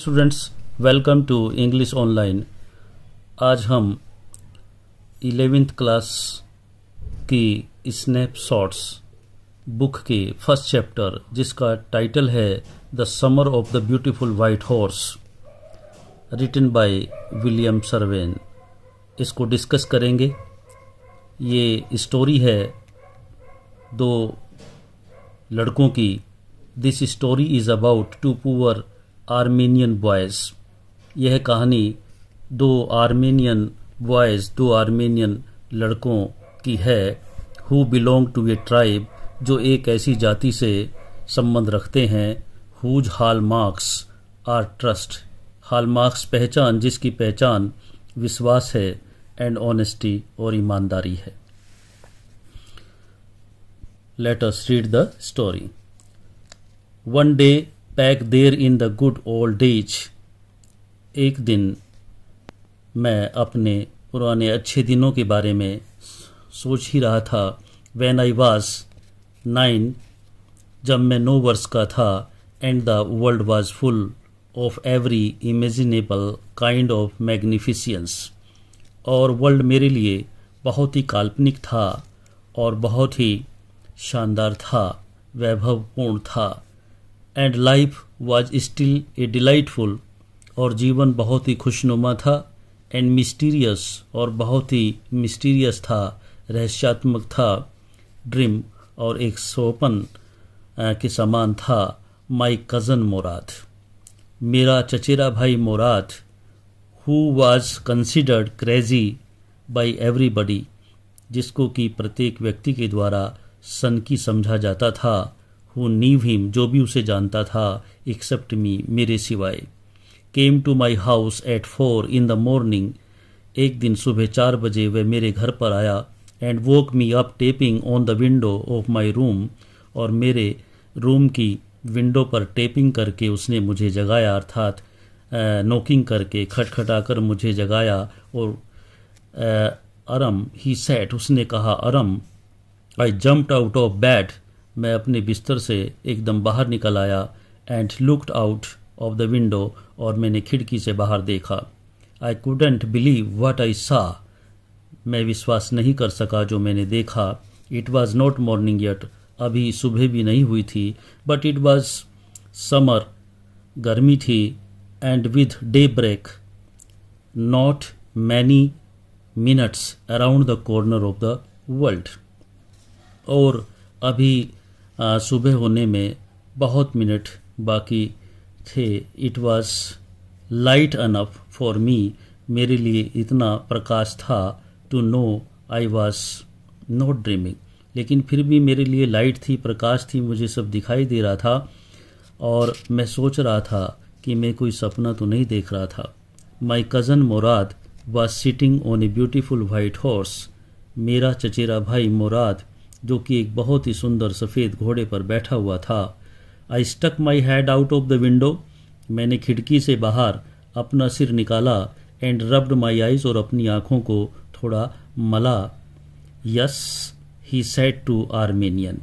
Students welcome to English online आज हम eleventh class की स्नैपशॉट्स बुक के फर्स्ट चैप्टर जिसका टाइटल है the summer of the beautiful white horse written by William Saroyan इसको discuss करेंगे ये स्टोरी है दो लड़कों की this story is about two poor Armenian boys यह कहानी दो आर्मेनियन बॉयज़ दो आर्मेनियन लड़कों की है who belong to a tribe जो एक ऐसी जाति से संबंध रखते हैं whose hallmarks are trust hallmarks पहचान जिसकी पहचान विश्वास है एंड ऑनेस्टी और ईमानदारी है let us read the story one day back there in the good old age एक दिन मैं अपने पुराने अच्छे दिनों के बारे में सोच ही रहा था वैन आई वॉज नाइन जब मैं नौ वर्ष का था and the world was full of every imaginable kind of magnificence और वर्ल्ड मेरे लिए बहुत ही काल्पनिक था और बहुत ही शानदार था वैभवपूर्ण था and life was still a delightful और जीवन बहुत ही खुशनुमा था एंड मिस्टीरियस और बहुत ही मिस्टीरियस था रहस्यात्मक था ड्रीम और एक सोपन के समान था माई कज़न मोराद मेरा चचेरा भाई Mourad who was considered crazy by everybody जिसको कि प्रत्येक व्यक्ति के द्वारा सनकी समझा जाता था हु नीव हिम जो भी उसे जानता था एक्सेप्ट मी मेरे सिवाय came to my house at four in the morning एक दिन सुबह चार बजे वह मेरे घर पर आया and woke me up tapping on the window of my room और मेरे रूम की विंडो पर टेपिंग करके उसने मुझे जगाया अर्थात नोकिंग करके खटखटाकर मुझे जगाया और अरम ही सेट उसने कहा Aram I jumped out of bed मैं अपने बिस्तर से एकदम बाहर निकल आया and looked out of the window और मैंने खिड़की से बाहर देखा I couldn't believe what I saw मैं विश्वास नहीं कर सका जो मैंने देखा it was not morning yet अभी सुबह भी नहीं हुई थी बट इट वॉज समर गर्मी थी and with daybreak not many minutes around the corner of the world और अभी सुबह होने में बहुत मिनट बाकी थे it was light enough for me मेरे लिए इतना प्रकाश था to know I was not dreaming लेकिन फिर भी मेरे लिए लाइट थी प्रकाश थी मुझे सब दिखाई दे रहा था और मैं सोच रहा था कि मैं कोई सपना तो नहीं देख रहा था my cousin Mourad was sitting on a beautiful white horse मेरा चचेरा भाई मोराद जो कि एक बहुत ही सुंदर सफ़ेद घोड़े पर बैठा हुआ था I stuck my head out of the window मैंने खिड़की से बाहर अपना सिर निकाला एंड रब्ड माई आइज और अपनी आँखों को थोड़ा मला yes he said to Armenian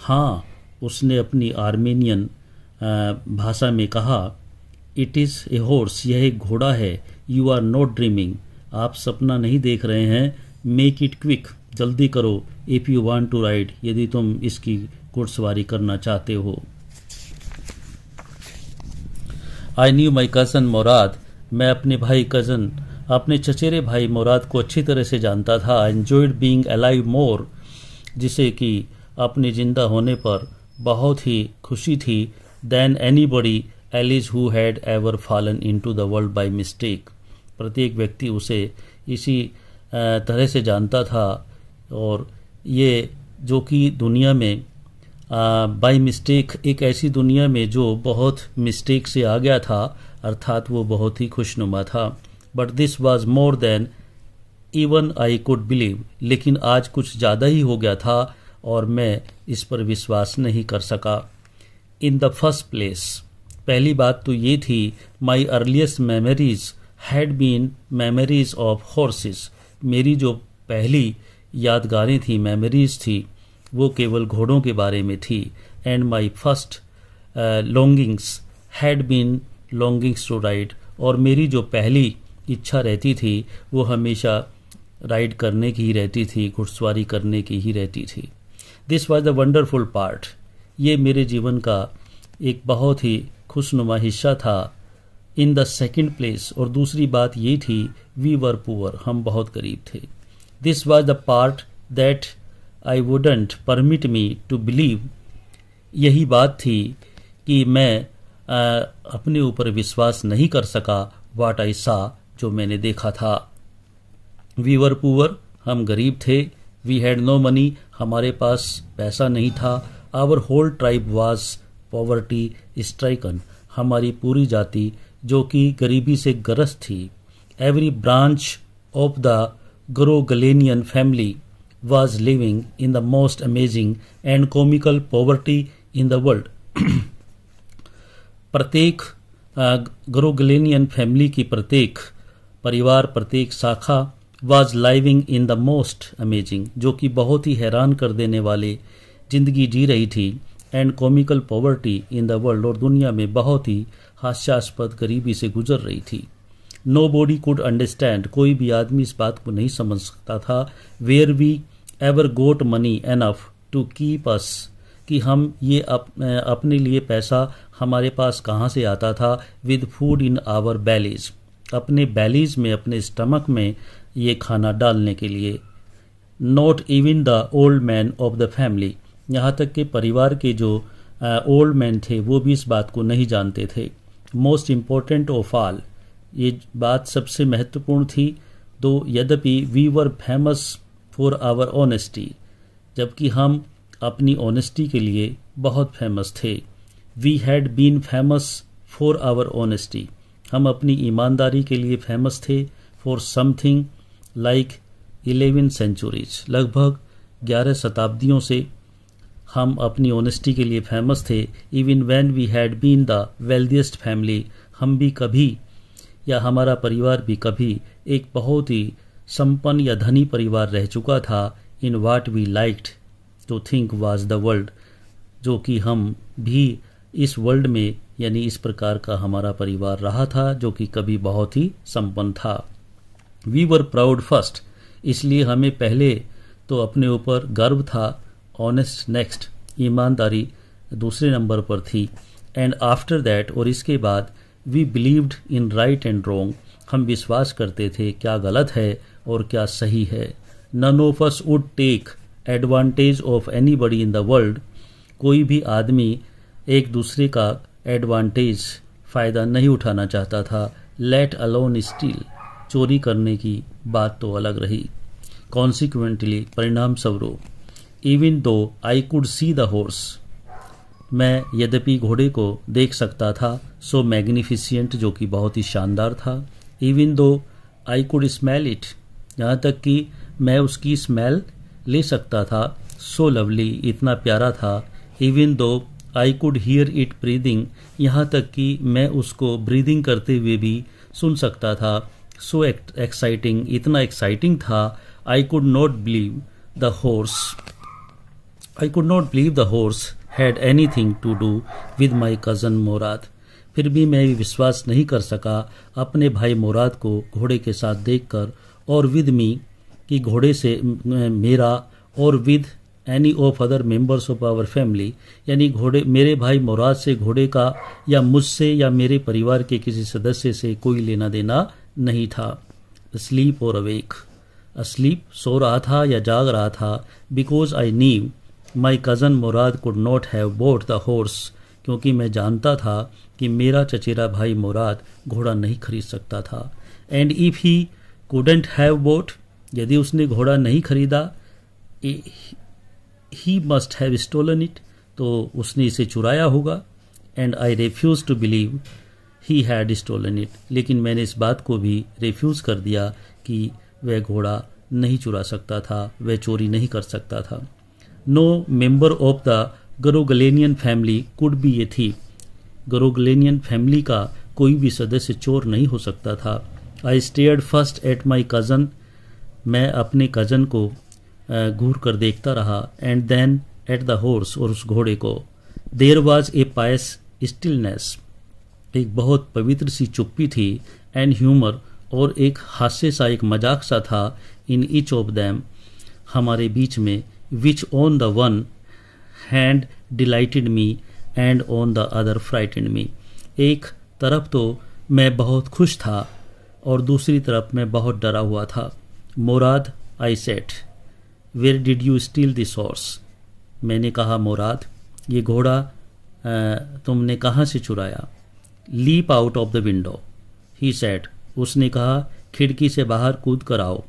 हाँ उसने अपनी आर्मेनियन भाषा में कहा इट इज़ ए हॉर्स यह एक घोड़ा है यू आर नॉट ड्रीमिंग आप सपना नहीं देख रहे हैं मेक इट क्विक जल्दी करो if you want to ride यदि तुम इसकी घुड़सवारी करना चाहते हो I knew my cousin Mourad मैं अपने भाई कज़न अपने चचेरे भाई मोराद को अच्छी तरह से जानता था I enjoyed being alive more जिसे कि अपने जिंदा होने पर बहुत ही खुशी थी then anybody else who had ever fallen into the world by mistake प्रत्येक व्यक्ति उसे इसी तरह से जानता था और ये जो कि दुनिया में बाय मिस्टेक एक ऐसी दुनिया में जो बहुत मिस्टेक से आ गया था अर्थात वो बहुत ही खुशनुमा था but this was more than even I could believe लेकिन आज कुछ ज़्यादा ही हो गया था और मैं इस पर विश्वास नहीं कर सका इन द फर्स्ट प्लेस पहली बात तो ये थी my earliest memories had been memories of horses मेरी जो पहली यादगारें थी मेमोरीज थी वो केवल घोड़ों के बारे में थी and my first longings had been longings to ride और मेरी जो पहली इच्छा रहती थी वो हमेशा राइड करने की ही रहती थी घुड़सवारी करने की ही रहती थी this was the wonderful part ये मेरे जीवन का एक बहुत ही खुशनुमा हिस्सा था इन द सेकेंड प्लेस और दूसरी बात ये थी वी वर पुअर हम बहुत गरीब थे This was the part that I wouldn't permit me to believe यही बात थी कि मैं आ, अपने ऊपर विश्वास नहीं कर सका वाट आई सा जो मैंने देखा था वी वर पुअर हम गरीब थे वी हैड नो मनी हमारे पास पैसा नहीं था our whole tribe was poverty stricken हमारी पूरी जाति जो कि गरीबी से ग्रस्त थी every branch of the Guru Galenian family was living in the most amazing and comical poverty in the world. प्रत्येक गुरु गलेनियन फैमिली की प्रत्येक परिवार प्रत्येक शाखा was living in the most amazing जो कि बहुत ही हैरान कर देने वाले जिंदगी जी रही थी and comical poverty in the world और दुनिया में बहुत ही हास्यास्पद गरीबी से गुजर रही थी नो बॉडी कुड अंडरस्टैंड कोई भी आदमी इस बात को नहीं समझ सकता था where we ever got money enough to keep us कि हम ये अप, अपने लिए पैसा हमारे पास कहाँ से आता था with food in our bellies अपने बैलीज में अपने स्टमक में ये खाना डालने के लिए not even the old man of the family यहाँ तक कि परिवार के जो ओल्ड मैन थे वो भी इस बात को नहीं जानते थे मोस्ट इम्पोर्टेंट ऑफ ऑल ये बात सबसे महत्वपूर्ण थी दो तो यद्यपि we were famous for our honesty जबकि हम अपनी ऑनेस्टी के लिए बहुत फेमस थे we had been famous for our honesty हम अपनी ईमानदारी के लिए फेमस थे for something like eleven centuries लगभग ग्यारह शताब्दियों से हम अपनी ऑनेस्टी के लिए फेमस थे even when we had been the wealthiest family हम भी कभी या हमारा परिवार भी कभी एक बहुत ही संपन्न या धनी परिवार रह चुका था in what we liked to think was the world जो कि हम भी इस वर्ल्ड में यानी इस प्रकार का हमारा परिवार रहा था जो कि कभी बहुत ही संपन्न था वी वर प्राउड फर्स्ट इसलिए हमें पहले तो अपने ऊपर गर्व था ऑनेस्ट नेक्स्ट ईमानदारी दूसरे नंबर पर थी एंड आफ्टर दैट और इसके बाद we believed in right and wrong हम विश्वास करते थे क्या गलत है और क्या सही है none of us would take advantage of anybody in the world कोई भी आदमी एक दूसरे का एडवांटेज फ़ायदा नहीं उठाना चाहता था लेट अलोन स्टील चोरी करने की बात तो अलग रही कॉन्सिक्वेंटली परिणाम स्वरूप even though I could see the horse मैं यद्यपि घोड़े को देख सकता था सो मैग्निफिशियंट जो कि बहुत ही शानदार था even though I could smell it यहाँ तक कि मैं उसकी स्मेल ले सकता था सो लवली इतना प्यारा था even though I could hear it breathing यहाँ तक कि मैं उसको ब्रीदिंग करते हुए भी सुन सकता था सो एक्साइटिंग इतना एक्साइटिंग था I could not believe the horse I could not believe the horse had anything to do with my cousin Mourad फिर भी मैं विश्वास नहीं कर सका अपने भाई मोराद को घोड़े के साथ देखकर और विद मी कि घोड़े से मेरा और with any of other members of our family यानी घोड़े मेरे भाई मोराद से घोड़े का या मुझसे या मेरे परिवार के किसी सदस्य से कोई लेना देना नहीं था स्लीप और अवेक स्लीप सो रहा था या जाग रहा था because I knew my cousin Mourad could not have bought the horse क्योंकि मैं जानता था कि मेरा चचेरा भाई मुराद घोड़ा नहीं खरीद सकता था and if he couldn't have bought यदि उसने घोड़ा नहीं खरीदा he must have stolen it तो उसने इसे चुराया होगा and I refuse to believe he had stolen it लेकिन मैंने इस बात को भी रेफ्यूज़ कर दिया कि वह घोड़ा नहीं चुरा सकता था वह चोरी नहीं कर सकता था no member of the Garoghlanian family could be ये थी गरोगलेनियन फैमिली का कोई भी सदस्य चोर नहीं हो सकता था I stare first at my cousin मैं अपने कज़न को घूर कर देखता रहा and then at the horse और उस घोड़े को there was a Payas stillness एक बहुत पवित्र सी चुप्पी थी एंड ह्यूमर और एक हास्य सा एक मजाक सा था इन ईच ऑफ दैम हमारे बीच में which on the one hand delighted me and on the other frightened me. एक तरफ तो मैं बहुत खुश था और दूसरी तरफ मैं बहुत डरा हुआ था Mourad I said where did you steal this horse मैंने कहा मोराद ये घोड़ा तुमने कहाँ से चुराया leap out of the window he said उसने कहा खिड़की से बाहर कूद कर आओ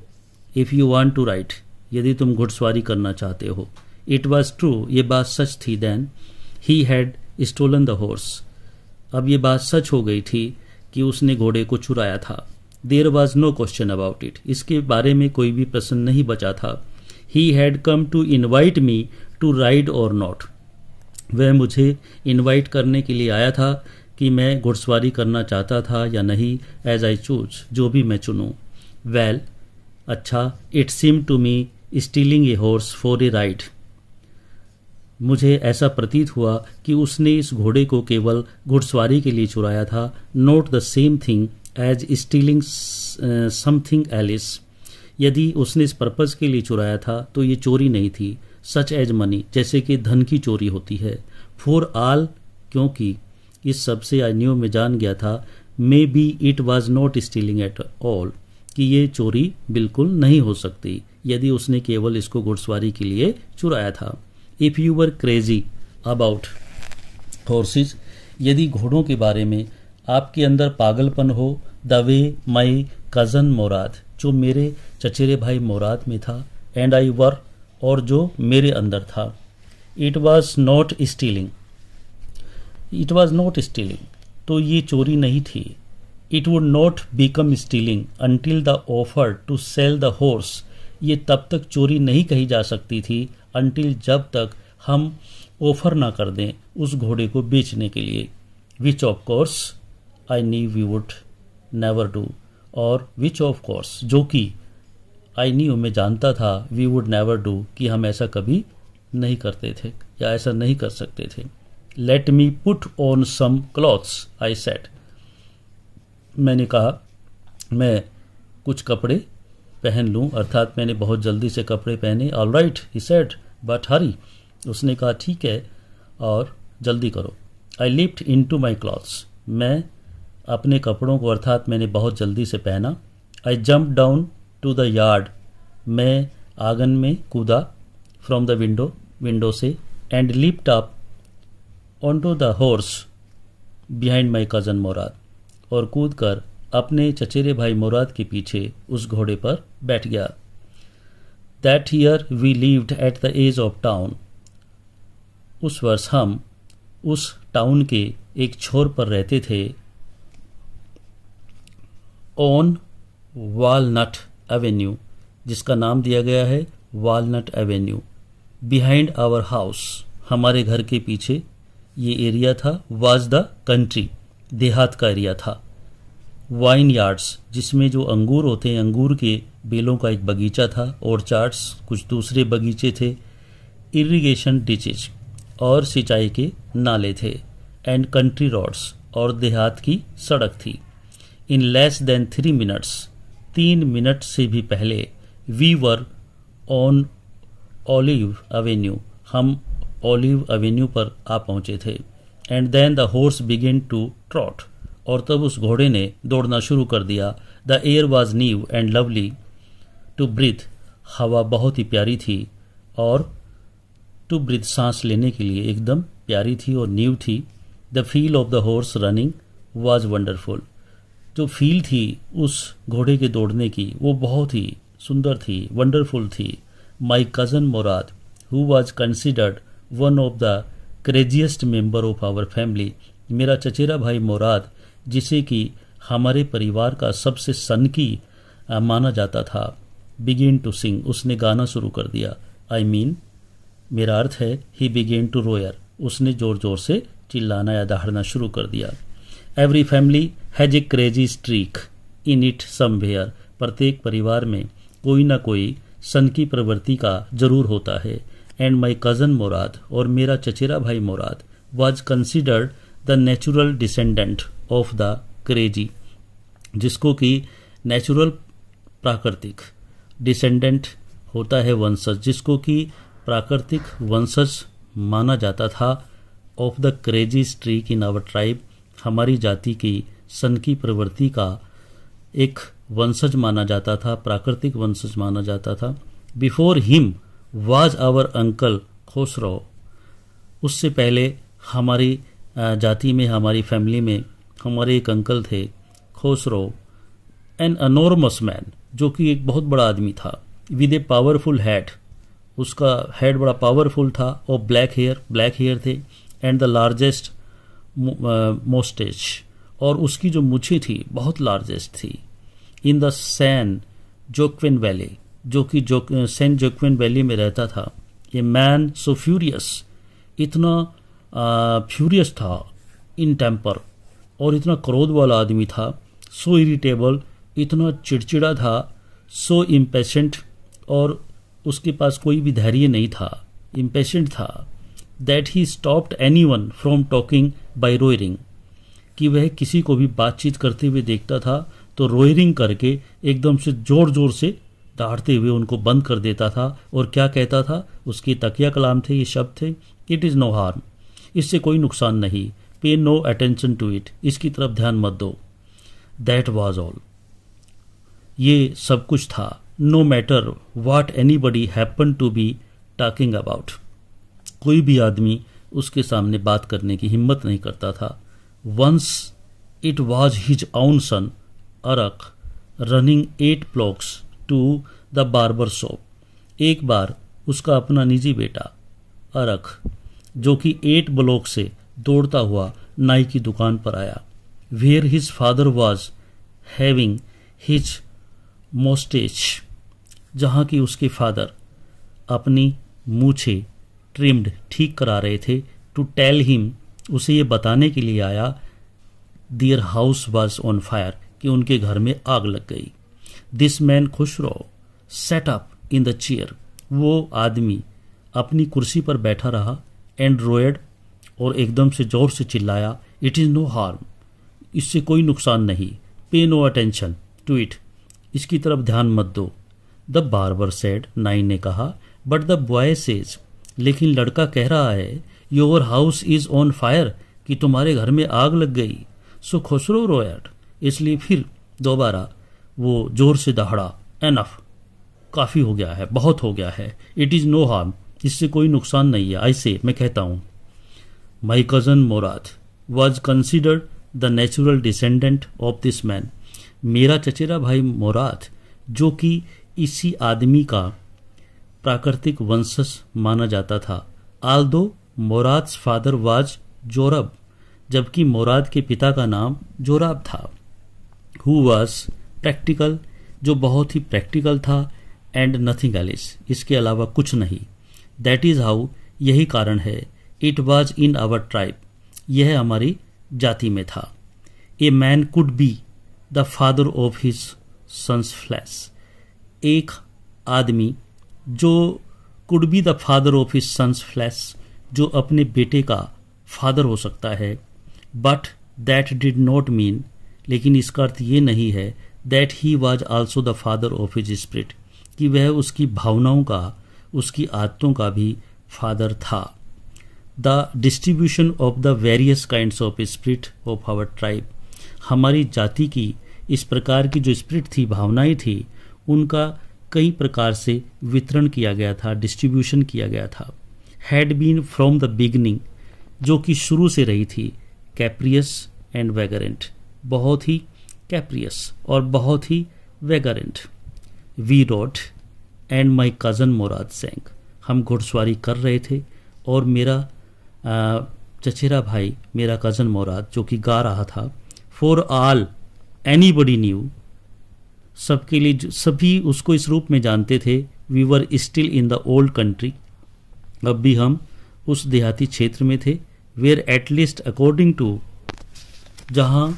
if you want to ride यदि तुम घुड़सवारी करना चाहते हो इट वॉज ट्रू ये बात सच थी then he had stolen the horse अब ये बात सच हो गई थी कि उसने घोड़े को चुराया था there was no question about it इसके बारे में कोई भी प्रश्न नहीं बचा था he had come to invite me to ride or not वह मुझे इन्वाइट करने के लिए आया था कि मैं घुड़सवारी करना चाहता था या नहीं एज आई चूज जो भी मैं चुनूँ वेल well, अच्छा it seem to me stealing a horse for a ride मुझे ऐसा प्रतीत हुआ कि उसने इस घोड़े को केवल घुड़सवारी के लिए चुराया था not the same thing as stealing something else यदि उसने इस पर्पज़ के लिए चुराया था तो ये चोरी नहीं थी सच एज मनी जैसे कि धन की चोरी होती है फॉर आल क्योंकि इस सबसे से आई न्यू में जान गया था maybe it was not stealing at all कि ये चोरी बिल्कुल नहीं हो सकती यदि उसने केवल इसको घुड़सवारी के लिए चुराया था if you were crazy about horses यदि घोड़ों के बारे में आपके अंदर पागलपन हो the way my cousin Mourad जो मेरे चचेरे भाई मोराद में था एंड आई वर और जो मेरे अंदर था it was not stealing it was not stealing तो ये चोरी नहीं थी it would not become stealing until the offer to sell the horse ये तब तक चोरी नहीं कही जा सकती थी अंटिल जब तक हम ऑफर ना कर दें उस घोड़े को बेचने के लिए विच ऑफ कोर्स आई नीव वी वुड नेवर डू और विच ऑफ कोर्स जो कि आई नी मैं जानता था वी वुड नेवर डू कि हम ऐसा कभी नहीं करते थे या ऐसा नहीं कर सकते थे let me put on some clothes I said मैंने कहा मैं कुछ कपड़े पहन लूँ अर्थात मैंने बहुत जल्दी से कपड़े पहने all right he said but hurry उसने कहा ठीक है और जल्दी करो I leapt into my clothes मैं अपने कपड़ों को अर्थात मैंने बहुत जल्दी से पहना I jump down to the yard मैं आंगन में कूदा फ्रॉम द विंडो विंडो से and leapt up onto the horse behind my cousin Mourad और कूद कर अपने चचेरे भाई मुराद के पीछे उस घोड़े पर बैठ गया that year we lived at the edge of town उस वर्ष हम उस टाउन के एक छोर पर रहते थे ऑन वालनट एवेन्यू जिसका नाम दिया गया है Walnut Avenue behind our house हमारे घर के पीछे ये एरिया था वाज द कंट्री देहात का एरिया था वाइन यार्ड्स जिसमें जो अंगूर होते हैं अंगूर के बेलों का एक बगीचा था ऑर्चार्ड्स कुछ दूसरे बगीचे थे इरिगेशन डिचेज और सिंचाई के नाले थे एंड कंट्री रोड्स और देहात की सड़क थी in less than three minutes तीन मिनट से भी पहले we were on Olive Avenue हम ओलिव एवेन्यू पर आ पहुंचे थे and then the horse began to trot और तब उस घोड़े ने दौड़ना शुरू कर दिया the air was new and lovely to breathe हवा बहुत ही प्यारी थी और टू ब्रीथ सांस लेने के लिए एकदम प्यारी थी और न्यू थी the feel of the horse running was wonderful जो फील थी उस घोड़े के दौड़ने की वो बहुत ही सुंदर थी वंडरफुल थी my cousin Mourad who was considered one of the craziest member of our family मेरा चचेरा भाई मोराद जिसे कि हमारे परिवार का सबसे सनकी माना जाता था बिगेन टू सिंग उसने गाना शुरू कर दिया आई I मीन mean, मेरा अर्थ है ही बिगेन टू रोयर उसने जोर जोर से चिल्लाना या दहाड़ना शुरू कर दिया every family has a crazy streak in it somewhere प्रत्येक परिवार में कोई ना कोई सन की प्रवृत्ति का जरूर होता है एंड माई कज़न मोराद और मेरा चचेरा भाई Mourad was considered the natural descendant of the crazy जिसको कि नेचुरल प्राकृतिक डिसेंडेंट होता है वंशज जिसको कि प्राकृतिक वंशज माना जाता था of the crazy streak in our tribe हमारी जाति की सन की प्रवृत्ति का एक वंशज माना जाता था प्राकृतिक वंशज माना जाता था before him was our uncle Khosrove रहो उससे पहले हमारी जाति में हमारी फैमिली में हमारे एक अंकल थे खोसरो एन अनोर्मस मैन जो कि एक बहुत बड़ा आदमी था विद ए पावरफुल हैड उसका हेड बड़ा पावरफुल था और ब्लैक हेयर ब्लैक हेयर थे एंड द लार्जेस्ट मोस्टेज और उसकी जो मुछी थी बहुत लार्जेस्ट थी in the San Joaquin Valley जो कि जो सेंट जोक्विन वैली में रहता था ये मैन सो फ्यूरियस इतना फ्यूरियस uh, था इन टेम्पर और इतना क्रोध वाला आदमी था सो इरिटेबल इतना चिड़चिड़ा था सो इम्पेशेंट और उसके पास कोई भी धैर्य नहीं था इम्पेशेंट था that he stopped anyone from talking by roaring कि वह किसी को भी बातचीत करते हुए देखता था तो रोयरिंग करके एकदम से जोर जोर से दाड़ते हुए उनको बंद कर देता था और क्या कहता था उसके तकिया कलाम थे ये शब्द थे इट इज़ नो हार्म इससे कोई नुकसान नहीं पे नो अटेंशन टू इट इसकी तरफ ध्यान मत दो दैट वॉज ऑल ये सब कुछ था no matter what anybody happen to be talking about कोई भी आदमी उसके सामने बात करने की हिम्मत नहीं करता था once it was his own son Arak running eight blocks to the barber shop एक बार उसका अपना निजी बेटा अरख जो कि एट ब्लॉक से दौड़ता हुआ नाई की दुकान पर आया where his father was having his mustache जहाँ की उसके फादर अपनी मूछे ट्रिम्ड ठीक करा रहे थे टू टेल हिम उसे ये बताने के लिए आया their house was on fire कि उनके घर में आग लग गई दिस मैन खुश रहो सेटअप इन द चेयर वो आदमी अपनी कुर्सी पर बैठा रहा एंड्रॉयड और एकदम से जोर से चिल्लाया इट इज़ नो हार्म इससे कोई नुकसान नहीं पे नो अटेंशन टू इट इसकी तरफ ध्यान मत दो द बारबर सेड नाइन ने कहा बट द बॉय सेज लेकिन लड़का कह रहा है your house is on fire कि तुम्हारे घर में आग लग गई सो खुसरो रोयट इसलिए फिर दोबारा वो जोर से दहाड़ा एनफ काफ़ी हो गया है बहुत हो गया है इट इज़ नो हार्म इससे कोई नुकसान नहीं है आई से मैं कहता हूँ my cousin Morat, was considered the natural descendant of this man. मेरा चचेरा भाई मोराथ जो कि इसी आदमी का प्राकृतिक वंशज माना जाता था आल दो मोराथ्स फादर वाज जोरब जबकि मोराद के पिता का नाम जोराब था हु वाज प्रैक्टिकल जो बहुत ही प्रैक्टिकल था एंड नथिंग एलिस इसके अलावा कुछ नहीं दैट इज़ हाउ यही कारण है it was in our tribe यह हमारी जाति में था a man could be the father of his sons flesh एक आदमी जो could be the father of his sons flesh जो अपने बेटे का फादर हो सकता है but that did not mean लेकिन इसका अर्थ ये नहीं है that he was also the father of his spirit कि वह उसकी भावनाओं का उसकी आदतों का भी फादर था the distribution of the various kinds of spirit of our tribe हमारी जाति की इस प्रकार की जो स्प्रिट थी भावनाएं थी उनका कई प्रकार से वितरण किया गया था डिस्ट्रीब्यूशन किया गया था had been from the beginning जो कि शुरू से रही थी कैप्रियस एंड वेगरेंट बहुत ही कैप्रियस और बहुत ही vagrant we rode and my cousin Mourad sang हम घुड़सवारी कर रहे थे और मेरा चचेरा भाई मेरा कज़न मोराद जो कि गा रहा था for all anybody knew सबके लिए सभी उसको इस रूप में जानते थे we were still in the old country अब भी हम उस देहाती क्षेत्र में थे वेयर एटलीस्ट अकॉर्डिंग टू जहाँ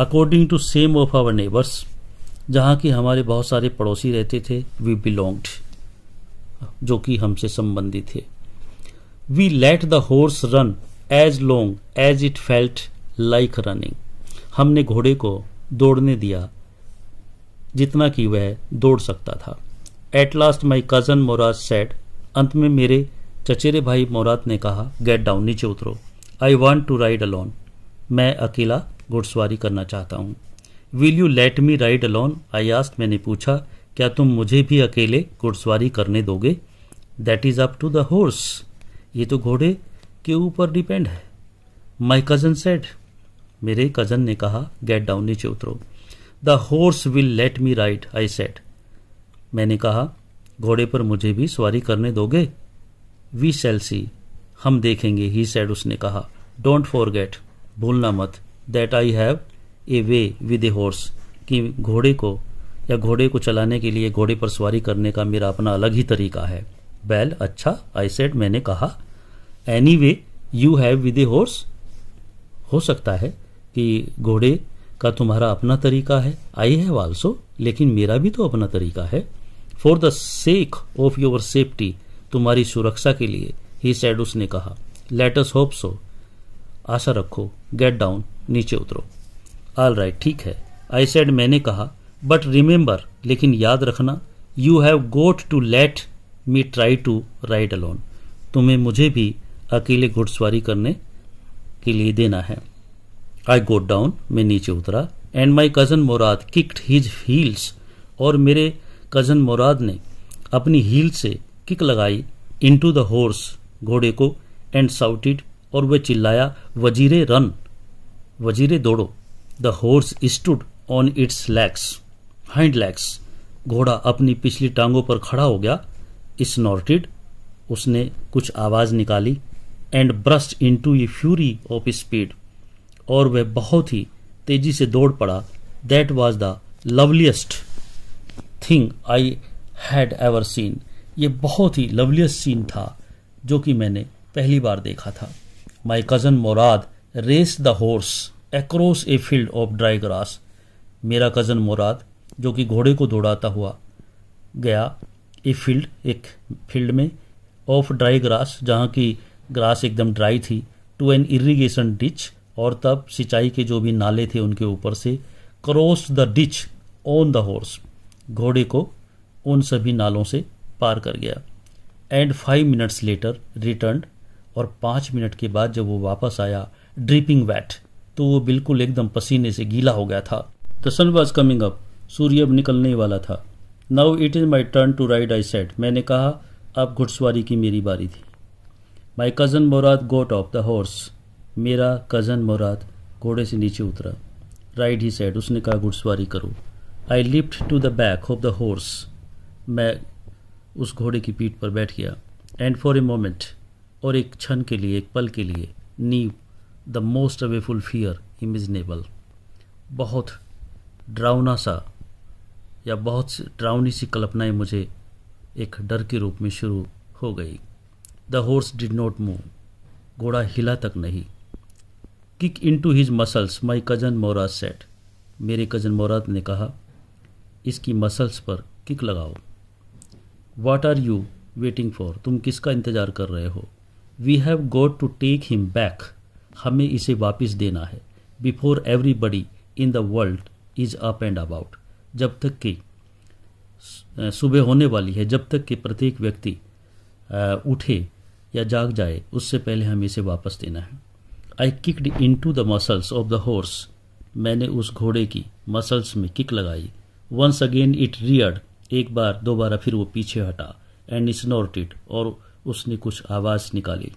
according to some of our neighbours जहाँ के हमारे बहुत सारे पड़ोसी रहते थे वी बिलोंग्ड जो कि हमसे संबंधित थे we let the horse run as long as it felt like running हमने घोड़े को दौड़ने दिया जितना कि वह दौड़ सकता था at last my cousin Mourad said अंत में मेरे चचेरे भाई मोराद ने कहा गेट डाउन नीचे उतरो I want to ride alone मैं अकेला घुड़सवारी करना चाहता हूँ will you let me ride alone I asked मैंने पूछा क्या तुम मुझे भी अकेले घुड़सवारी करने दोगे that is up to the horse ये तो घोड़े के ऊपर डिपेंड है माई कजन सेट मेरे कजन ने कहा गेट डाउन नीचे उतरो the horse will let me ride I said मैंने कहा घोड़े पर मुझे भी सवारी करने दोगे वी सेल सी हम देखेंगे ही सेड उसने कहा डोंट फॉर गेट भूलना मत that I have a way with a horse कि घोड़े को या घोड़े को चलाने के लिए घोड़े पर सवारी करने का मेरा अपना अलग ही तरीका है बैल अच्छा आई सेड मैंने कहा any way you have with a horse हो सकता है कि घोड़े का तुम्हारा अपना तरीका है आई हैव आल्सो लेकिन मेरा भी तो अपना तरीका है for the sake of your safety तुम्हारी सुरक्षा के लिए ही सैड उसने कहा लेटस होप सो आशा रखो गेट डाउन नीचे उतरो ऑल राइट ठीक है आई सेड मैंने कहा बट रिमेंबर लेकिन याद रखना you have got to let me try to ride alone तुम्हें मुझे भी अकेले घुड़सवारी करने के लिए देना है आई गो डाउन मैं नीचे उतरा and my cousin Mourad kicked his heels और मेरे कज़न मोराद ने अपनी हील से किक लगाई इन टू द हॉर्स घोड़े को एंड साउटेड और वह चिल्लाया वजीरे रन वजीरे दौड़ो the horse stood on its legs hind legs घोड़ा अपनी पिछली टांगों पर खड़ा हो गया स्नॉर्टेड उसने कुछ आवाज़ निकाली and burst into a fury of speed और वह बहुत ही तेजी से दौड़ पड़ा that was the loveliest thing I had ever seen ये बहुत ही लवलीस्ट सीन था जो कि मैंने पहली बार देखा था my cousin Mourad race the horse across a field of dry grass मेरा कज़न मोराद जो कि घोड़े को दौड़ाता हुआ गया ए फील्ड एक फील्ड में ऑफ ड्राई ग्रास जहाँ की ग्रास एकदम ड्राई थी टू एन इरीगेशन डिच और तब सिंचाई के जो भी नाले थे उनके ऊपर से cross the ditch on the horse घोड़े को उन सभी नालों से पार कर गया and five minutes later return और पाँच मिनट के बाद जब वो वापस आया ड्रिपिंग वैट तो वो बिल्कुल एकदम पसीने से गीला हो गया था the sun was coming up सूर्य अब निकलने वाला था now it is my turn to ride I said मैंने कहा अब घुड़सवारी की मेरी बारी थी my cousin Mourad got off the horse मेरा कज़न मोराद घोड़े से नीचे उतरा राइड ही सेट उसने कहा घुड़सवारी करो I leapt to the back of the horse मैं उस घोड़े की पीठ पर बैठ गया एंड फॉर ए मोमेंट और एक क्षण के लिए एक पल के लिए knew the most awful fear imaginable बहुत डरावना सा या बहुत सी ड्राउनी सी कल्पनाएं मुझे एक डर के रूप में शुरू हो गई the horse did not move घोड़ा हिला तक नहीं kick into his muscles my cousin Mourad said मेरे कज़न मोराज ने कहा इसकी मसल्स पर किक लगाओ what are you waiting for तुम किसका इंतज़ार कर रहे हो we have got to take him back हमें इसे वापस देना है before everybody in the world is up and about जब तक कि सुबह होने वाली है जब तक कि प्रत्येक व्यक्ति उठे या जाग जाए उससे पहले हमें इसे वापस देना है I kicked into the muscles of the horse मैंने उस घोड़े की मसल्स में किक लगाई वंस अगेन इट रियड एक बार दोबारा फिर वो पीछे हटा एंड इट और उसने कुछ आवाज़ निकाली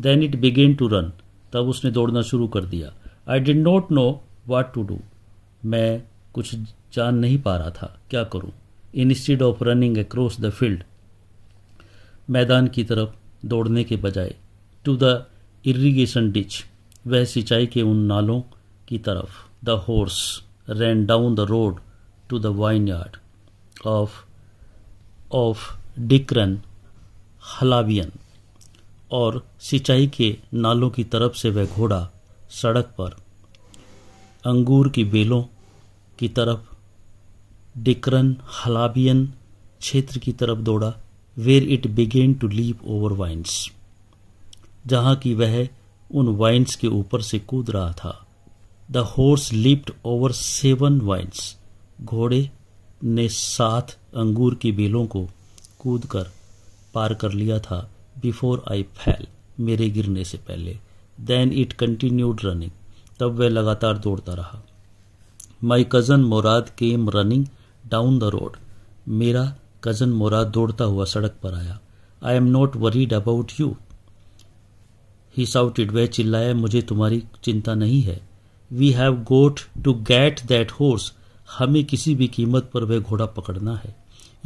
then it began to run तब उसने दौड़ना शुरू कर दिया I did not know what to do मैं कुछ जान नहीं पा रहा था क्या करूं? Instead of running across the field मैदान की तरफ दौड़ने के बजाय टू द इरीगेशन डिच वह सिंचाई के उन नालों की तरफ the horse ran down the road to the vineyard of of Dikran Halabian और सिंचाई के नालों की तरफ से वह घोड़ा सड़क पर अंगूर की बेलों की तरफ डिकरन हलाबियन क्षेत्र की तरफ दौड़ा where it began to leap over vines जहां की वह उन वाइन्स के ऊपर से कूद रहा था the horse leapt over seven vines घोड़े ने सात अंगूर की बेलों को कूद कर पार कर लिया था बिफोर आई फैल मेरे गिरने से पहले देन इट कंटिन्यूड रनिंग तब वह लगातार दौड़ता रहा my cousin Mourad came running down the road मेरा कज़न मोरा दौड़ता हुआ सड़क पर आया I am not worried about you he shouted वह चिल्लाया मुझे तुम्हारी चिंता नहीं है we have got to get that horse हमें किसी भी कीमत पर वह घोड़ा पकड़ना है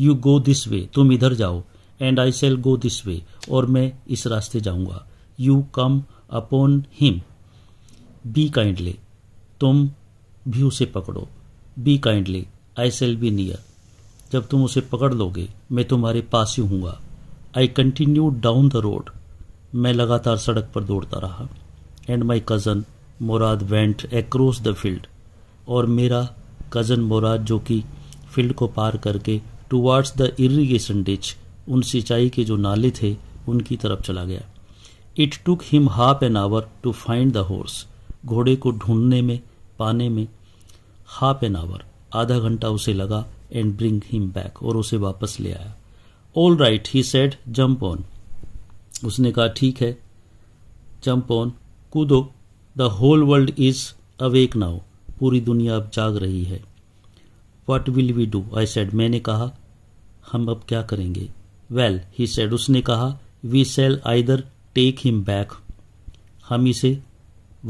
यू गो दिस वे तुम इधर जाओ and I shall go this way और मैं इस रास्ते जाऊंगा you come upon him be kindly तुम भी उसे पकड़ो be kindly I shall be near जब तुम उसे पकड़ लोगे मैं तुम्हारे पास ही हूँगा I continue down the road मैं लगातार सड़क पर दौड़ता रहा and my cousin Mourad went across the field और मेरा कज़न मुराद जो कि फील्ड को पार करके टूवार्ड्स द इरीगेशन डिच उन सिंचाई के जो नाले थे उनकी तरफ चला गया it took him half an hour to find the horse घोड़े को ढूंढने में पाने में हाफ एन आवर आधा घंटा उसे लगा एंड ब्रिंग हिम बैक और उसे वापस ले आया all right he said jump on उसने कहा ठीक है जम्प ऑन कूदो the whole world is awake now पूरी दुनिया अब जाग रही है what will we do I said मैंने कहा हम अब क्या करेंगे वेल ही सेड उसने कहा we shall either take him back हम इसे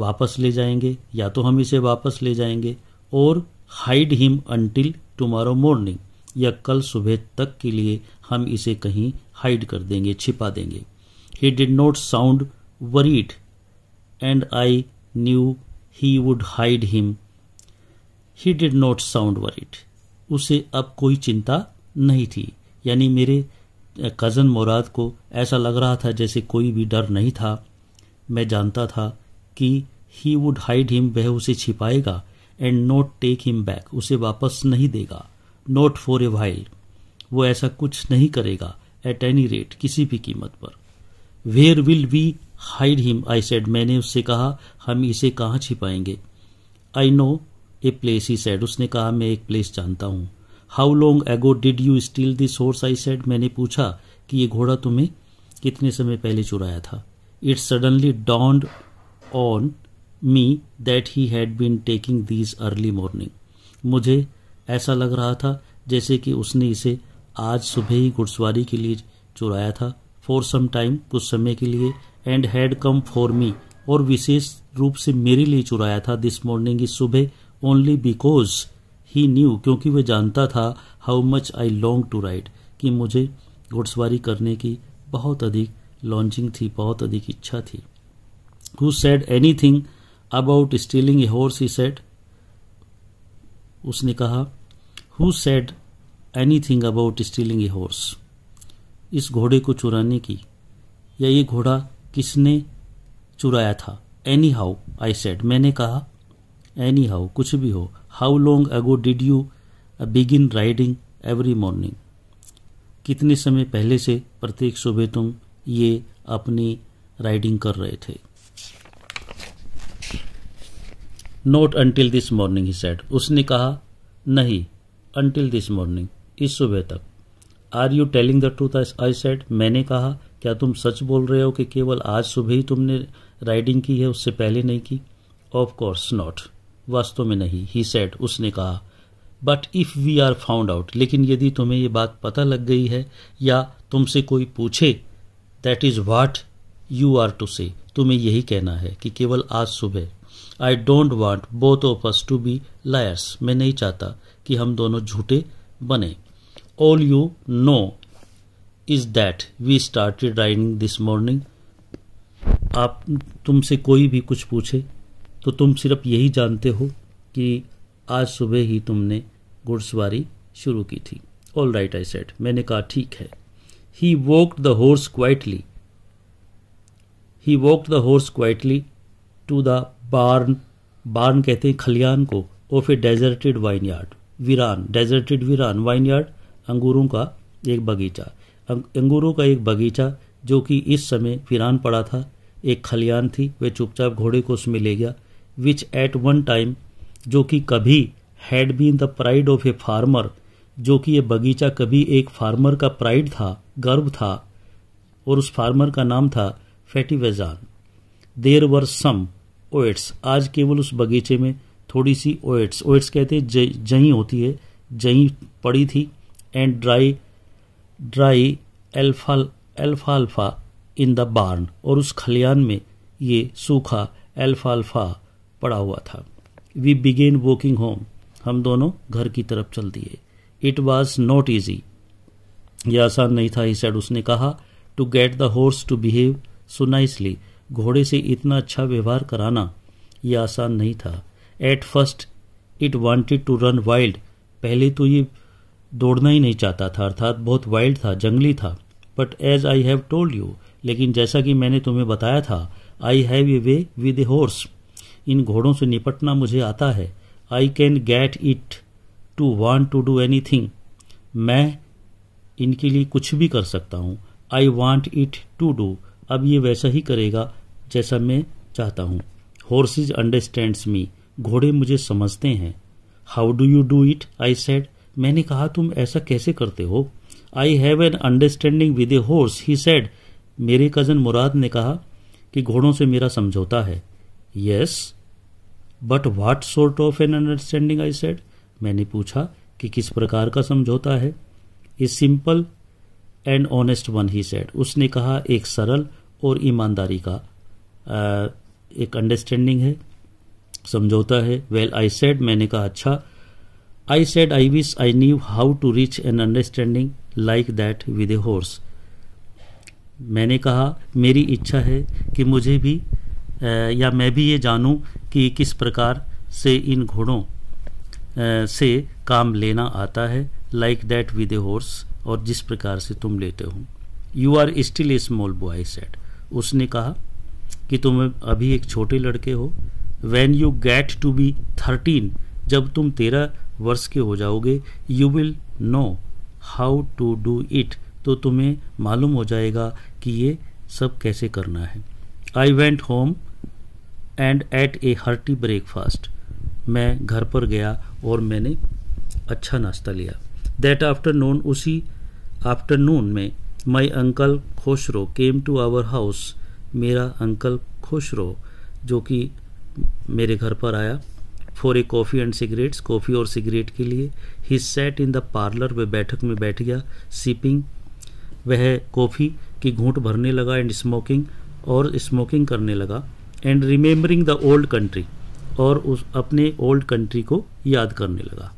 वापस ले जाएंगे या तो हम इसे वापस ले जाएंगे और hide him until tomorrow morning या कल सुबह तक के लिए हम इसे कहीं हाइड कर देंगे छिपा देंगे he did not sound worried and I knew he would hide him he did not sound worried उसे अब कोई चिंता नहीं थी यानी मेरे कज़न मुराद को ऐसा लग रहा था जैसे कोई भी डर नहीं था मैं जानता था कि ही वुड हाइड हिम वह उसे छिपाएगा and not take him back उसे वापस नहीं देगा नोट फॉर ए वाइल वो ऐसा कुछ नहीं करेगा एट एनी रेट किसी भी कीमत पर where will we hide him I said मैंने उससे कहा हम इसे कहाँ छिपाएंगे I know a place he said उसने कहा मैं एक प्लेस जानता हूँ how long ago did you steal this horse I said मैंने पूछा कि ये घोड़ा तुम्हें कितने समय पहले चुराया था it suddenly dawned on me that he had been taking these early morning मुझे ऐसा लग रहा था जैसे कि उसने इसे आज सुबह ही घुड़सवारी के लिए चुराया था फॉर सम टाइम कुछ समय के लिए and had come for me और विशेष रूप से मेरे लिए चुराया था दिस मॉर्निंग इस सुबह ओनली बिकॉज ही न्यू क्योंकि वह जानता था how much I long to ride कि मुझे घुड़सवारी करने की बहुत अधिक लॉन्चिंग थी बहुत अधिक इच्छा थी who said anything about stealing a horse he said उसने कहा who said anything about stealing a horse इस घोड़े को चुराने की या ये घोड़ा किसने चुराया था एनी हाउ आई सेड मैंने कहा एनी हाउ कुछ भी हो how long ago did you begin riding every morning कितने समय पहले से प्रत्येक सुबह तुम ये अपनी राइडिंग कर रहे थे not until this morning he said उसने कहा नहीं अंटिल दिस मॉर्निंग इस सुबह तक are you telling the truth I said मैंने कहा क्या तुम सच बोल रहे हो कि केवल आज सुबह ही तुमने राइडिंग की है उससे पहले नहीं की ऑफ कोर्स नॉट वास्तव में नहीं ही सेट उसने कहा but if we are found out लेकिन यदि तुम्हें ये बात पता लग गई है या तुमसे कोई पूछे that is what you are to say तुम्हें यही कहना है कि केवल आज सुबह I don't want both of us to be liars मैं नहीं चाहता कि हम दोनों झूठे बने all you know is that we started riding this morning आप तुमसे कोई भी कुछ पूछे तो तुम सिर्फ यही जानते हो कि आज सुबह ही तुमने घुड़सवारी शुरू की थी ऑल राइट आई सेट मैंने कहा ठीक है he walk the horse quietly he walk the horse quietly to the barn barn कहते हैं खलियान को और फिर डेजर्टेड वाइन यार्ड वीरान डेजर्टेड वीरान वाइन यार्ड अंगूरों का एक बगीचा अं, अंगूरों का एक बगीचा जो कि इस समय वीरान पड़ा था एक खलियान थी वह चुपचाप घोड़े को उसमें ले गया विच एट वन टाइम जो कि कभी had been the pride of a farmer जो कि ये बगीचा कभी एक फार्मर का प्राइड था गर्व था और उस फार्मर का नाम था फैटी वेजान देर वर सम ओएट्स आज केवल उस बगीचे में थोड़ी सी ओएट्स ओएट्स कहते हैं जही होती है जही पड़ी थी एंड ड्राई ड्राई एल्फाल एल्फाल्फा इन द बार्न और उस खलियान में ये सूखा एल्फाल्फा पड़ा हुआ था वी बिगेन वॉकिंग होम हम दोनों घर की तरफ चल दिए इट वॉज नॉट ईजी यह आसान नहीं था ही सेड उसने कहा to get the horse to behave so nicely घोड़े से इतना अच्छा व्यवहार कराना ये आसान नहीं था at first it wanted to run wild पहले तो ये दौड़ना ही नहीं चाहता था अर्थात बहुत वाइल्ड था जंगली था but as I have told you लेकिन जैसा कि मैंने तुम्हें बताया था I have a way with a horse इन घोड़ों से निपटना मुझे आता है I can get it to want to do anything मैं इनके लिए कुछ भी कर सकता हूँ I want it to do अब ये वैसा ही करेगा जैसा मैं चाहता हूँ हॉर्सिज अंडरस्टैंड मी घोड़े मुझे समझते हैं how do you do it I said मैंने कहा तुम ऐसा कैसे करते हो I have an understanding with a horse he said मेरे कजन मुराद ने कहा कि घोड़ों से मेरा समझौता है yes but what sort of an understanding I said मैंने पूछा कि किस प्रकार का समझौता है a simple and honest one he said उसने कहा एक सरल और ईमानदारी का एक अंडरस्टैंडिंग है समझौता है वेल आई सेड मैंने कहा अच्छा I said I wish I knew how to reach an understanding like that with a horse मैंने कहा मेरी इच्छा है कि मुझे भी या मैं भी ये जानूं कि किस प्रकार से इन घोड़ों से काम लेना आता है like that with a horse और जिस प्रकार से तुम लेते हो you are still a small boy said उसने कहा कि तुम अभी एक छोटे लड़के हो when you get to be thirteen जब तुम तेरह वर्ष के हो जाओगे you will know how to do it तो तुम्हें मालूम हो जाएगा कि ये सब कैसे करना है I went home and ate a hearty breakfast मैं घर पर गया और मैंने अच्छा नाश्ता लिया दैट आफ्टरनून उसी आफ्टरनून में my uncle Khosrove came to our house मेरा अंकल खुश रहो जो कि मेरे घर पर आया for a coffee and cigarettes coffee और सिगरेट के लिए he sat in the parlour वह बैठक में बैठ गया सीपिंग वह कॉफ़ी की घूंट भरने लगा एंड स्मोकिंग और स्मोकिंग करने लगा and remembering the old country और उस अपने ओल्ड कंट्री को याद करने लगा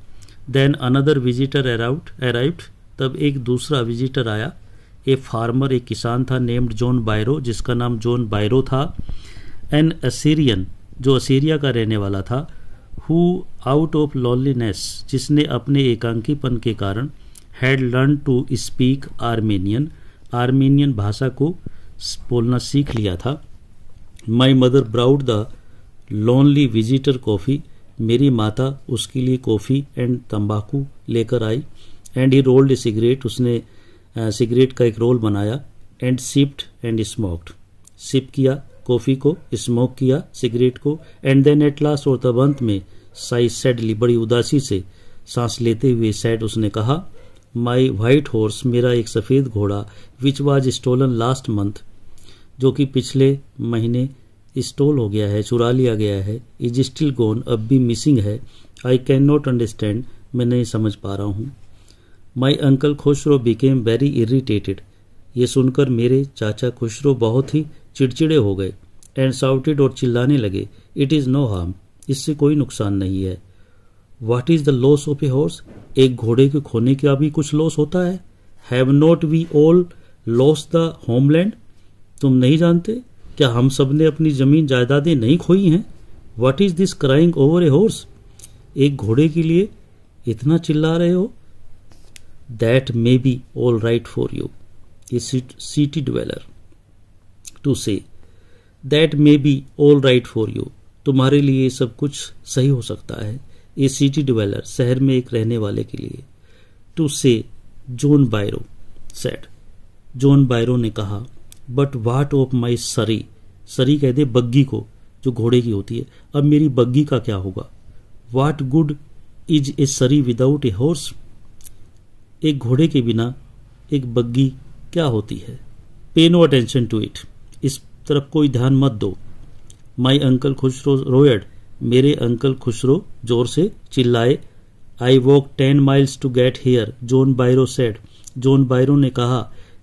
देन अनदर विजिटर अराउट अराइव्ड तब एक दूसरा विजिटर आया एक फार्मर एक किसान था नेम्ड जॉन बायरो जिसका नाम जॉन बायरो था एन असीरियन जो असीरिया का रहने वाला था हु आउट ऑफ लॉनलीनेस जिसने अपने एकांकीपन के कारण had learn to speak Armenian Armenian भाषा को बोलना सीख लिया था my mother brought the lonely visitor coffee मेरी माता उसके लिए कॉफ़ी एंड तंबाकू लेकर आई एंड ही रोल्ड सिगरेट उसने सिगरेट का एक रोल बनाया and sipped and smoked sip किया कॉफ़ी को स्मोक किया सिगरेट को एंड देन एट लास्ट और तब अंत में साई सैडली बड़ी उदासी से सांस लेते हुए सैड उसने कहा माई व्हाइट हॉर्स मेरा एक सफ़ेद घोड़ा which was stolen last month जो कि पिछले महीने स्टोल हो गया है चुरा लिया गया है इज स्टिल गोन अब भी मिसिंग है आई कैन नॉट अंडरस्टैंड मैं नहीं समझ पा रहा हूँ my uncle Khosrove became very irritated ये सुनकर मेरे चाचा खुशरो बहुत ही चिड़चिड़े हो गए एंड साउटेड और चिल्लाने लगे इट इज़ नो हार्म इससे कोई नुकसान नहीं है what is the loss of a horse एक घोड़े के खोने का भी कुछ लॉस होता है have not we all lost the homeland तुम नहीं जानते क्या हम सब ने अपनी जमीन जायदादें नहीं खोई हैं what is this crying over a horse एक घोड़े के लिए इतना चिल्ला रहे हो that may be all right for you A city dweller to say that may be all right for तुम्हारे लिए सब कुछ सही हो सकता है ए सिटी डिवेलर शहर में एक रहने वाले के लिए टू से John Byro said John Byro ने कहा बट वाट ऑफ माई सरी सरी कह दे बग्गी को जो घोड़े की होती है अब मेरी बग्गी का क्या होगा वाट गुड इज ए सरी विदाउट ए हॉर्स एक घोड़े के बिना एक बग्गी क्या होती है पे नो अटेंशन टू इट इस तरफ कोई ध्यान मत दो माई अंकल खुशरो रोयड मेरे अंकल खुशरो जोर से चिल्लाए I walk ten miles to get here John Byro said John Byro ने कहा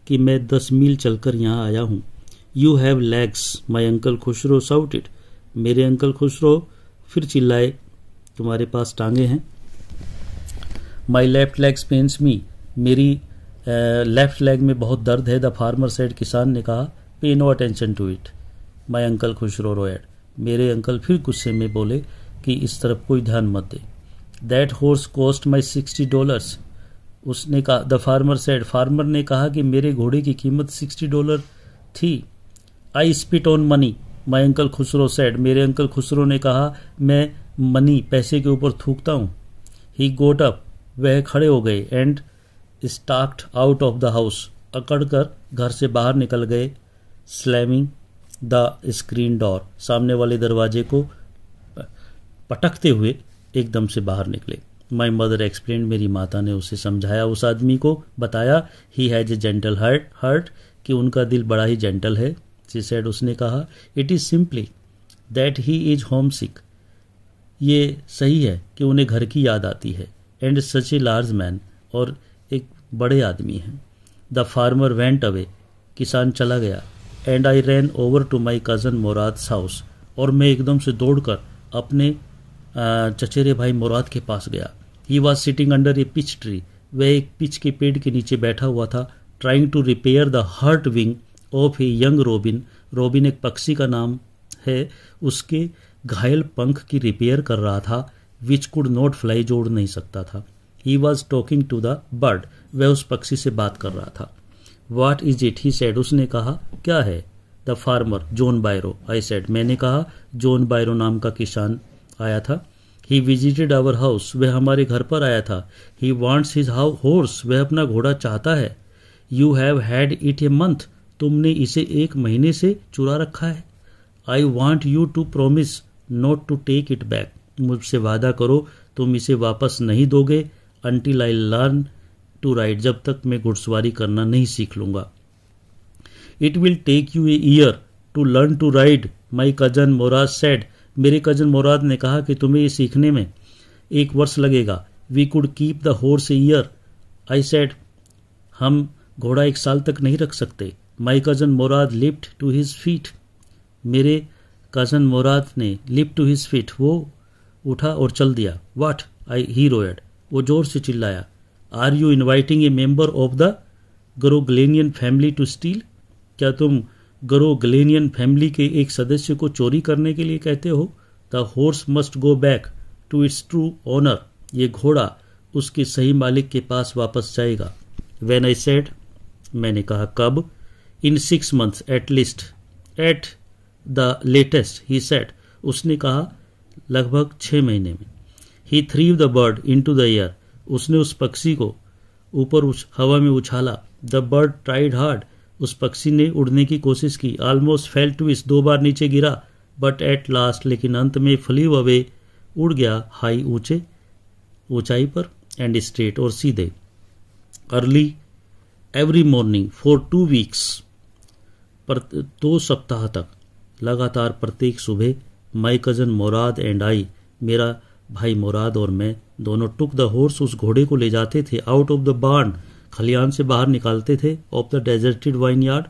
कि मैं दस मील चलकर यहां आया हूँ you have legs my uncle Khosrove shouted मेरे अंकल खुशरो फिर चिल्लाए तुम्हारे पास टांगे हैं my left legs pains me मेरी लेफ्ट लेग में बहुत दर्द है द फार्मर सेड किसान ने कहा pay no attention to it my uncle roared मेरे अंकल फिर गुस्से में बोले कि इस तरफ कोई ध्यान मत दे that horse cost my sixty dollars उसने कहा द फार्मर सेड फार्मर ने कहा कि मेरे घोड़े की कीमत सिक्सटी डॉलर थी I spit on money my uncle Khosrove said मेरे अंकल खुसरो ने कहा मैं मनी पैसे के ऊपर थूकता हूँ ही गोट अप वह खड़े हो गए and start out of the house अकड़कर घर से बाहर निकल गए स्लैमिंग द स्क्रीन डोर सामने वाले दरवाजे को पटकते हुए एकदम से बाहर निकले माई मदर एक्सप्लेन मेरी माता ने उसे समझाया उस आदमी को बताया he has a gentle heart heart कि उनका दिल बड़ा ही जेंटल है सी सेड उसने कहा it is simply that he is homesick ये सही है कि उन्हें घर की याद आती है and such a large man और बड़े आदमी हैं द फार्मर वेंट अवे किसान चला गया and I ran over to my cousin Mourad's house और मैं एकदम से दौड़कर अपने चचेरे भाई मोराद के पास गया he was sitting under a peach tree वह एक पिच के पेड़ के नीचे बैठा हुआ था trying to repair the hurt wing of a young robin robin एक पक्षी का नाम है उसके घायल पंख की रिपेयर कर रहा था विच कुड नॉट फ्लाई जोड़ नहीं सकता था he was talking to the bird वह उस पक्षी से बात कर रहा था what is it he said उसने कहा क्या है the farmer John Byro I said मैंने कहा जॉन बायरो नाम का किसान आया था ही विजिटेड आवर हाउस वह हमारे घर पर आया था he wants his how horse वह अपना घोड़ा चाहता है you have had it a month तुमने इसे एक महीने से चुरा रखा है I want you to promise not to take it back मुझसे वादा करो तुम इसे वापस नहीं दोगे until I learn to ride जब तक मैं घुड़सवारी करना नहीं सीख लूंगा it will take you a year to learn to ride my cousin Mourad said मेरे कजन मोराद ने कहा कि तुम्हें ये सीखने में एक वर्ष लगेगा we could keep the horse a year I said हम घोड़ा एक साल तक नहीं रख सकते my cousin Mourad lift to his feet मेरे कजन मोराद ने लिफ्ट टू हिज फीट वो उठा और चल दिया वाट आई ही रोयड वो जोर से चिल्लाया are you inviting a member of the Garoghlanian family to steal क्या तुम गरो ग्लेनियन फैमिली के एक सदस्य को चोरी करने के लिए कहते हो the horse must go back to its true owner ये घोड़ा उसके सही मालिक के पास वापस जाएगा वेन आई सेड मैंने कहा कब in six months at least at the latest he said उसने कहा लगभग छह महीने में he threw the bird into the air उसने उस पक्षी को ऊपर उस हवा में उछाला द बर्ड ट्राइड हार्ड उस पक्षी ने उड़ने की कोशिश की ऑलमोस्ट फेल ट्विस्ट दो बार नीचे गिरा बट एट लास्ट लेकिन अंत में फ्ली अवे उड़ गया हाई ऊंचे ऊंचाई पर एंड स्ट्रेट और सीधे early every morning for two weeks पर दो सप्ताह तक लगातार प्रत्येक सुबह my cousin Mourad and I मेरा भाई मुराद और मैं दोनों टुक द हॉर्स उस घोड़े को ले जाते थे आउट ऑफ द बार्न खलियान से बाहर निकालते थे off the deserted vineyard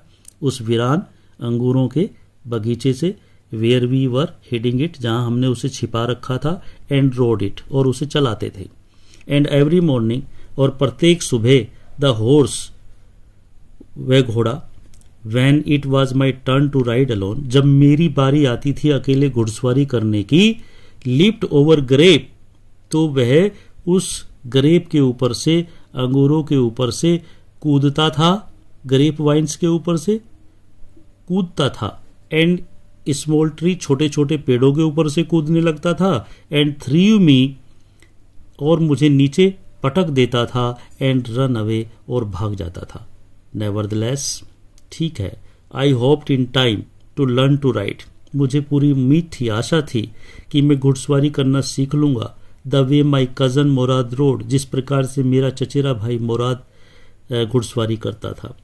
उस वीरान अंगूरों के बगीचे से where we were heading it जहां हमने उसे छिपा रखा था एंड रोड इट और उसे चलाते थे एंड एवरी मॉर्निंग और प्रत्येक सुबह द हॉर्स वे घोड़ा when it was my turn to ride alone जब मेरी बारी आती थी अकेले घुड़सवारी करने की लिप्ट ओवर ग्रेप तो वह उस ग्रेप के ऊपर से अंगूरों के ऊपर से कूदता था ग्रेप वाइन्स के ऊपर से कूदता था एंड स्मॉल ट्री छोटे छोटे पेड़ों के ऊपर से कूदने लगता था एंड थ्री मी और मुझे नीचे पटक देता था एंड रन अवे और भाग जाता था नेवर ठीक है I hoped in time to learn to ride मुझे पूरी उम्मीद थी आशा थी कि मैं घुड़सवारी करना सीख लूँगा the way my cousin Mourad rode जिस प्रकार से मेरा चचेरा भाई मोराद घुड़सवारी करता था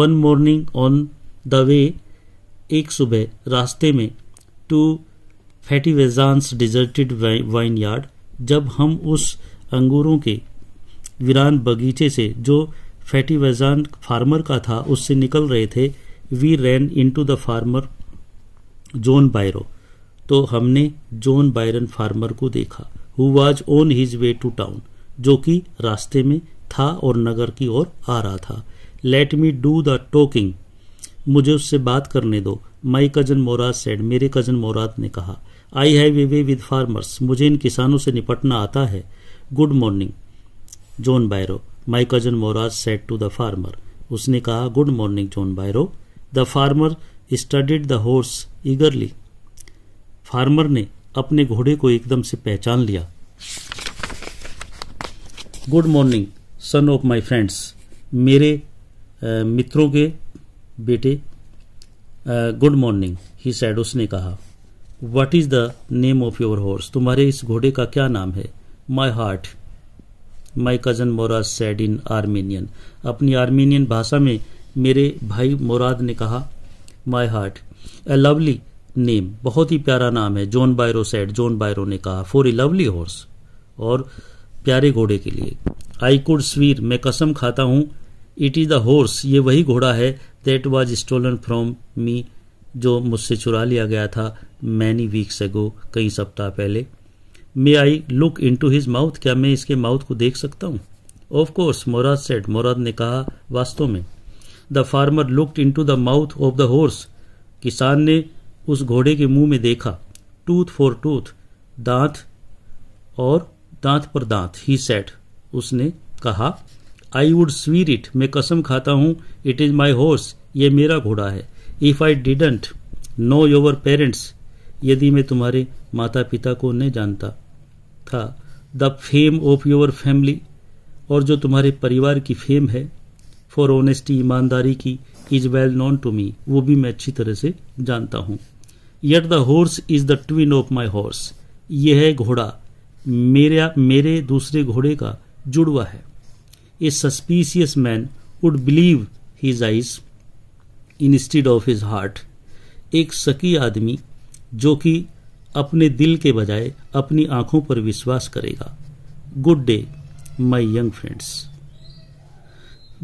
one morning on the way एक सुबह रास्ते में to Fetvajian's deserted vineyard जब हम उस अंगूरों के वीरान बगीचे से जो फैटी वेजान फार्मर का था उससे निकल रहे थे we ran into the farmer John Byro तो हमने जोन बायरन फार्मर को देखा who was on his way to town जो कि रास्ते में था और नगर की ओर आ रहा था let me do the talking मुझे उससे बात करने दो माई कजन मोराद सेड मेरे कजन मोराद ने कहा I have a way with farmers मुझे इन किसानों से निपटना आता है good morning John Byro my cousin Mourad said to the farmer उसने कहा good morning John Byro the farmer studied the horse eagerly farmer ने अपने घोड़े को एकदम से पहचान लिया good morning sun of my friends मेरे आ, मित्रों के बेटे गुड मॉर्निंग ही सैड उसने कहा what is the name of your horse तुम्हारे इस घोड़े का क्या नाम है my heart my cousin Mourad said in Armenian अपनी आर्मीनियन भाषा में मेरे भाई मोराद ने कहा my heart a lovely name बहुत ही प्यारा नाम है John Byro said John Byro ने कहा फॉर ए लवली हॉर्स और प्यारे घोड़े के लिए आई कुड स्वीर मैं कसम खाता हूं इट इज़ द हॉर्स ये वही घोड़ा है that was stolen from me जो मुझसे चुरा लिया गया था मैनी वीक्स एगो कई सप्ताह पहले may I look into his mouth क्या मैं इसके माउथ को देख सकता हूँ ऑफकोर्स मोराद सेट मोराद ने कहा वास्तव में the farmer looked into the mouth of the horse किसान ने उस घोड़े के मुंह में देखा टूथ फॉर टूथ दांत और दांत पर दांत ही सेट उसने कहा आई वुड स्वीर इट मैं कसम खाता हूं इट इज़ माई हॉर्स ये मेरा घोड़ा है if I didn't know your parents यदि मैं तुम्हारे माता पिता को नहीं जानता था the fame of your family और जो तुम्हारे परिवार की फेम है फॉर ऑनेस्टी ईमानदारी की is well known to me वो भी मैं अच्छी तरह से जानता हूं yet the horse is the twin of my horse यह है घोड़ा मेरा मेरे दूसरे घोड़े का जुड़वा है a suspicious man would believe his eyes instead of his heart एक सकी आदमी जो कि अपने दिल के बजाय अपनी आंखों पर विश्वास करेगा good day my young friends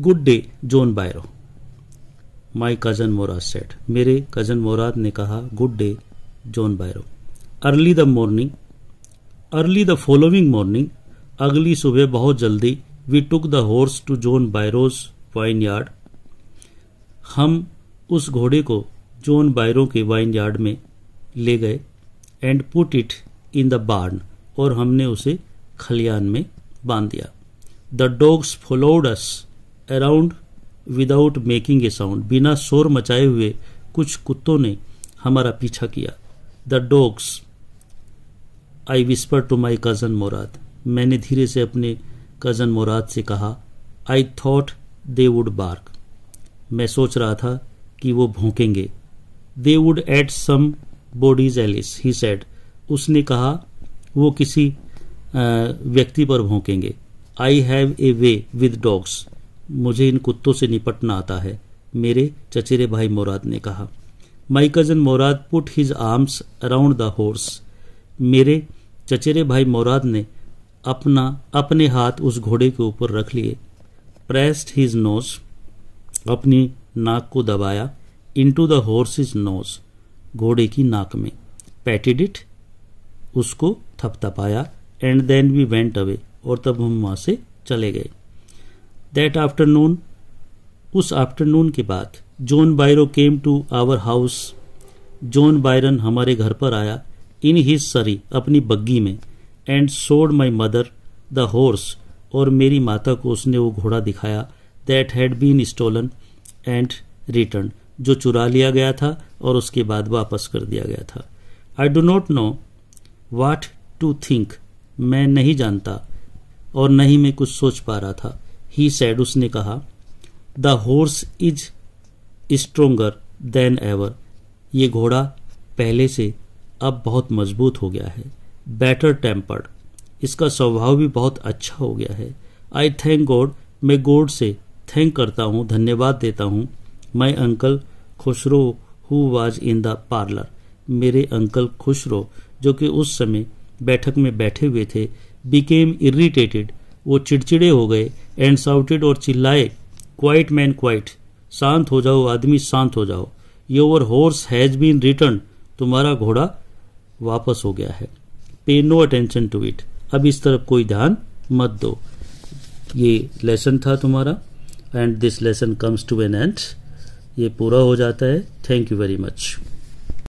good day John Byro my cousin Mourad said मेरे कज़न मोराद ने कहा good day John Byro early the morning early the following morning अगली सुबह बहुत जल्दी we took the horse to John Byro's vineyard हम उस घोड़े को जोन बायरो के वाइन यार्ड में ले गए and put it in the barn और हमने उसे खलियान में बांध दिया the dogs followed us around without making a sound बिना शोर मचाए हुए कुछ कुत्तों ने हमारा पीछा किया the dogs I whisper to my cousin Mourad मैंने धीरे से अपने कज़न मोराद से कहा I thought they would bark मैं सोच रहा था कि वो भोंकेंगे they would at some bodies else he said उसने कहा वो किसी व्यक्ति पर भोंकेंगे I have a way with dogs मुझे इन कुत्तों से निपटना आता है मेरे चचेरे भाई मोराद ने कहा my cousin Mourad put his arms around the horse मेरे चचेरे भाई मोराद ने अपना अपने हाथ उस घोड़े के ऊपर रख लिए प्रेस्ड हिज नोज अपनी नाक को दबाया into the horse is nose घोड़े की नाक में पैटेड इट उसको थपथपाया and then we went away और तब हम वहां से चले गए दैट आफ्टरनून उस आफ्टरनून के बाद John Byro came to our house John Byron हमारे घर पर आया इन ही सरी अपनी बग्गी में एंड सोड माई मदर द हॉर्स और मेरी माता को उसने वो घोड़ा दिखाया that had been stolen and return जो चुरा लिया गया था और उसके बाद वापस कर दिया गया था I do not know what to think मैं नहीं जानता और नहीं मैं कुछ सोच पा रहा था ही सैड उसने कहा the horse is stronger than ever ये घोड़ा पहले से अब बहुत मजबूत हो गया है बेटर टेम्पर्ड इसका स्वभाव भी बहुत अच्छा हो गया है आई थैंक गॉड मैं गॉड से थैंक करता हूँ धन्यवाद देता हूँ मैं uncle Khosrove who was in the parlour मेरे अंकल खुशरो जो कि उस समय बैठक में बैठे हुए थे बिकेम इरिटेटेड वो चिड़चिड़े हो गए एंड साउटेड और चिल्लाए क्वाइट मैन क्वाइट शांत हो जाओ आदमी शांत हो जाओ your horse has been return तुम्हारा घोड़ा वापस हो गया है पे नो अटेंशन टू इट अब इस तरफ कोई ध्यान मत दो ये लेसन था तुम्हारा and this lesson comes to an end ये पूरा हो जाता है थैंक यू वेरी मच